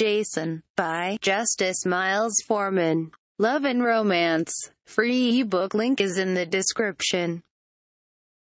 Jason, by Justice Miles Forman. Love and Romance. Free ebook link is in the description.